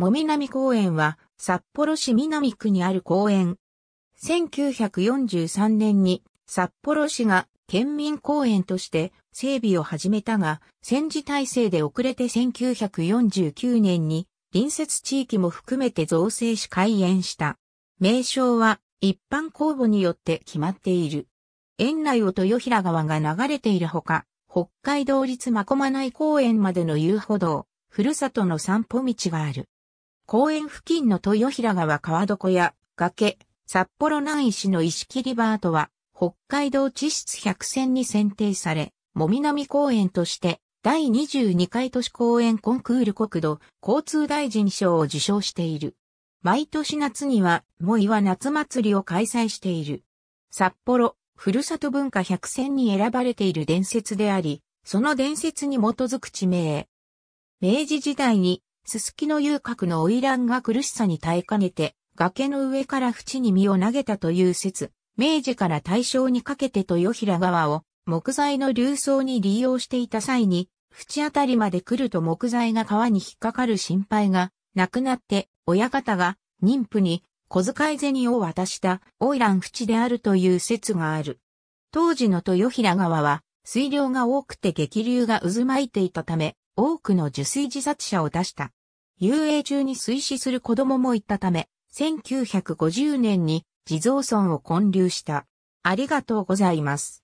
もみなみ公園は札幌市南区にある公園。1943年に札幌市が県民公園として整備を始めたが、戦時体制で遅れて1949年に隣接地域も含めて造成し開園した。名称は一般公募によって決まっている。園内を豊平川が流れているほか、北海道立まこまない公園までの遊歩道、ふるさとの散歩道がある。公園付近の豊平川川床や崖、札幌南石の石切りバートは、北海道地質百選に選定され、もみなみ公園として、第22回都市公園コンクール国土交通大臣賞を受賞している。毎年夏には、もいは夏祭りを開催している。札幌、ふるさと文化百選に選ばれている伝説であり、その伝説に基づく地名。明治時代にすすきの遊郭の花魁が苦しさに耐えかねて、崖の上から淵に身を投げたという説、明治から大正にかけて豊平川を木材の流送に利用していた際に、淵あたりまで来ると木材が川に引っかかる心配がなくなって、親方が妊婦に小遣い銭を渡したオイラン淵であるという説がある。当時の豊平川は水量が多くて激流が渦巻いていたため、多くの受水自殺者を出した。遊泳中に水死する子供もいたため、1950年に地蔵村を建立した。ありがとうございます。